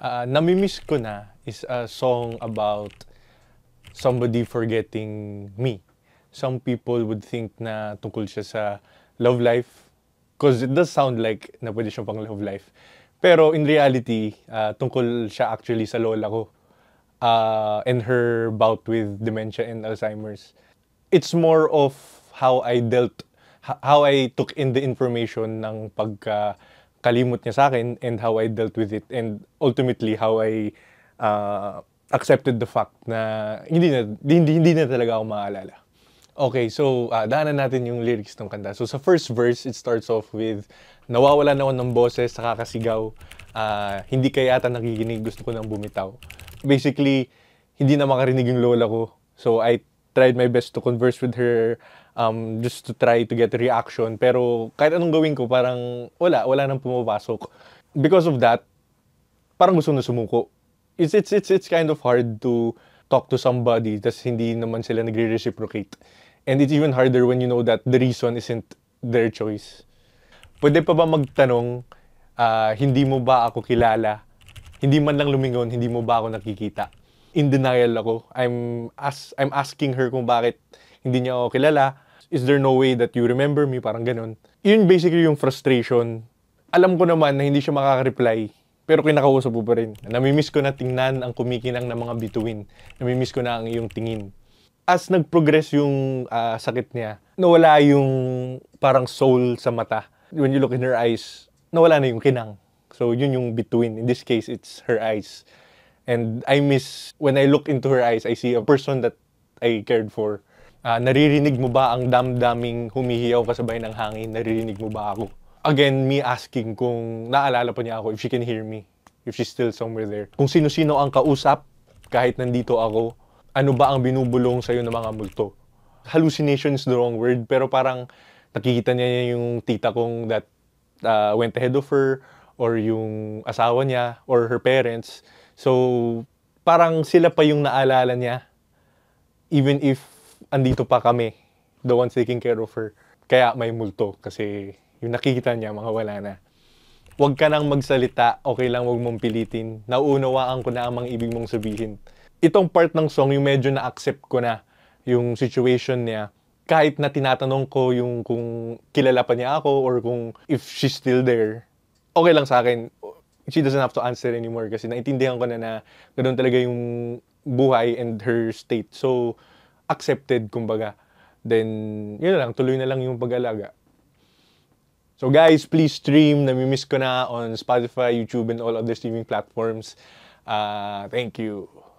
uh, namimiss ko na is a song about somebody forgetting me. Some people would think na tungkol siya sa love life. Because it does sound like na pwede siya pang love life. Pero in reality, uh, tungkol siya actually sa lola ko. Uh, and her bout with dementia and Alzheimer's. It's more of how I dealt, how I took in the information ng pagka... Uh, kalimot niya sa akin and how I dealt with it and ultimately how I uh, accepted the fact na hindi na hindi, hindi na talaga ako maalala. Okay, so uh, daanan natin yung lyrics ng kanta. So sa first verse, it starts off with nawawala na ako ng boses, nakakasigaw, uh, hindi kaya ata nakikinig, gusto ko nang bumitaw. Basically, hindi na makarinig yung lola ko. So I tried my best to converse with her um, just to try to get a reaction. Pero kahit anong gawin ko, parang wala, wala nang pumapasok. Because of that, parang gusto na sumuko. It's, it's, it's, it's kind of hard to talk to somebody tas hindi naman sila nagre-reciprocate. And it's even harder when you know that the reason isn't their choice. Pwede pa ba magtanong, uh, hindi mo ba ako kilala? Hindi man lang lumingon, hindi mo ba ako nakikita? in denial ako. I'm as I'm asking her kung bakit hindi niya ako kilala. Is there no way that you remember me? Parang ganun. Yun basically yung frustration. Alam ko naman na hindi siya makaka-reply. Pero kinakausap ko pa rin. Namimiss ko na tingnan ang kumikinang ng mga bituin. Namimiss ko na ang iyong tingin. As nag-progress yung uh, sakit niya, nawala yung parang soul sa mata. When you look in her eyes, nawala na yung kinang. So, yun yung between. In this case, it's her eyes. And I miss, when I look into her eyes, I see a person that I cared for. Uh, naririnig mo ba ang damdaming humihiyaw kasabay ng hangin? Naririnig mo ba ako? Again, me asking kung naalala pa niya ako, if she can hear me, if she's still somewhere there. Kung sino-sino ang kausap, kahit nandito ako, ano ba ang binubulong sa'yo ng mga multo? Hallucinations the wrong word, pero parang nakikita niya yung tita kong that uh, went ahead of her, or yung asawa niya, or her parents So, parang sila pa yung naalala niya even if andito pa kami, the ones taking care of her. Kaya may multo kasi yung nakikita niya, mga wala na. Huwag ka nang magsalita, okay lang huwag mong pilitin. Nauunawaan ko na ang mga ibig mong sabihin. Itong part ng song, yung medyo na-accept ko na yung situation niya. Kahit na tinatanong ko yung kung kilala pa niya ako or kung if she's still there, okay lang sa akin she doesn't have to answer anymore kasi naintindihan ko na na ganoon talaga yung buhay and her state. So, accepted, kumbaga. Then, yun na lang, tuloy na lang yung pag-alaga. So guys, please stream. Nami-miss ko na on Spotify, YouTube, and all other streaming platforms. Uh, thank you.